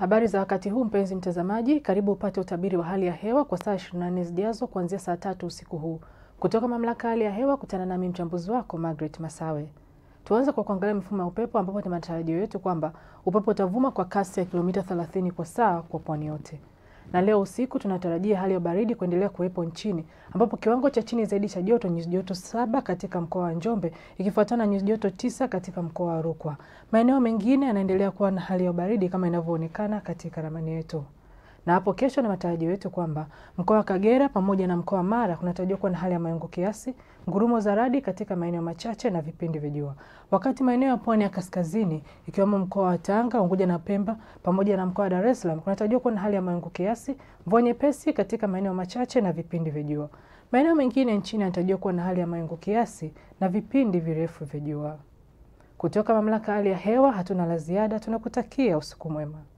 Habari za wakati huu mpenzi mtazamaji, karibu upate utabiri wa hali ya hewa kwa saa 24 zijazo kuanzia saa tatu usiku huu kutoka mamlaka hali ya hewa. Kutana nami mchambuzi wako Margaret Masawe. Tuanze kwa kuangalia mifumo ya upepo ambapo ni matarajio yetu kwamba upepo utavuma kwa kasi ya kilomita 30 kwa saa kwa pwani yote na leo usiku tunatarajia hali ya baridi kuendelea kuwepo nchini ambapo kiwango cha chini zaidi cha joto nyuzi joto saba katika mkoa wa Njombe ikifuatana na nyuzi joto tisa katika mkoa wa Rukwa. Maeneo mengine yanaendelea kuwa na hali ya baridi kama inavyoonekana katika ramani yetu. Na hapo kesho, ni matarajio yetu kwamba mkoa wa Kagera pamoja na mkoa wa Mara kunatarajiwa kuwa na hali ya mawingu kiasi, ngurumo za radi katika maeneo machache na vipindi vya jua, wakati maeneo ya pwani ya kaskazini ikiwemo mkoa wa Tanga, Unguja na Pemba pamoja na mkoa wa Dar es Salaam kunatarajiwa kuwa na hali ya mawingu kiasi, mvua nyepesi katika maeneo machache na vipindi vya jua. Maeneo mengine nchini yanatarajiwa kuwa na hali ya mawingu kiasi na vipindi virefu vya jua. Kutoka mamlaka hali ya hewa hatuna la ziada, tunakutakia usiku mwema.